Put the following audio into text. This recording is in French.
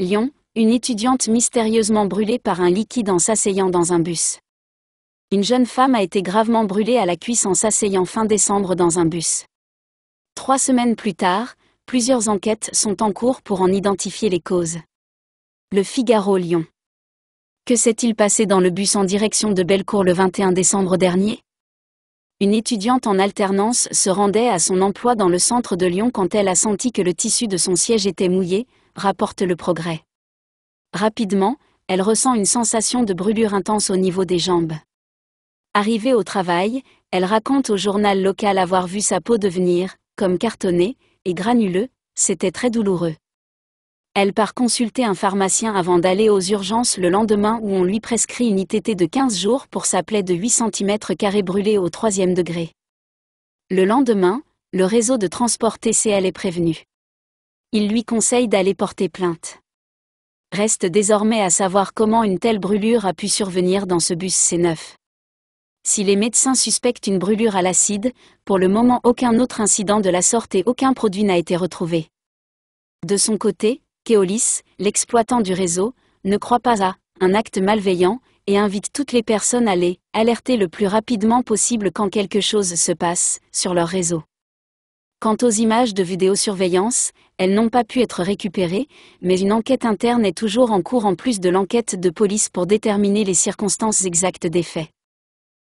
Lyon, une étudiante mystérieusement brûlée par un liquide en s'asseyant dans un bus. Une jeune femme a été gravement brûlée à la cuisse en s'asseyant fin décembre dans un bus. Trois semaines plus tard, plusieurs enquêtes sont en cours pour en identifier les causes. Le Figaro Lyon. Que s'est-il passé dans le bus en direction de Bellecour le 21 décembre dernier une étudiante en alternance se rendait à son emploi dans le centre de Lyon quand elle a senti que le tissu de son siège était mouillé, rapporte le progrès. Rapidement, elle ressent une sensation de brûlure intense au niveau des jambes. Arrivée au travail, elle raconte au journal local avoir vu sa peau devenir, comme cartonnée, et granuleux, c'était très douloureux. Elle part consulter un pharmacien avant d'aller aux urgences le lendemain où on lui prescrit une ITT de 15 jours pour sa plaie de 8 cm2 brûlée au troisième degré. Le lendemain, le réseau de transport TCL est prévenu. Il lui conseille d'aller porter plainte. Reste désormais à savoir comment une telle brûlure a pu survenir dans ce bus C9. Si les médecins suspectent une brûlure à l'acide, pour le moment aucun autre incident de la sorte et aucun produit n'a été retrouvé. De son côté, Keolis, l'exploitant du réseau, ne croit pas à un acte malveillant et invite toutes les personnes à les alerter le plus rapidement possible quand quelque chose se passe sur leur réseau. Quant aux images de vidéosurveillance, elles n'ont pas pu être récupérées, mais une enquête interne est toujours en cours en plus de l'enquête de police pour déterminer les circonstances exactes des faits.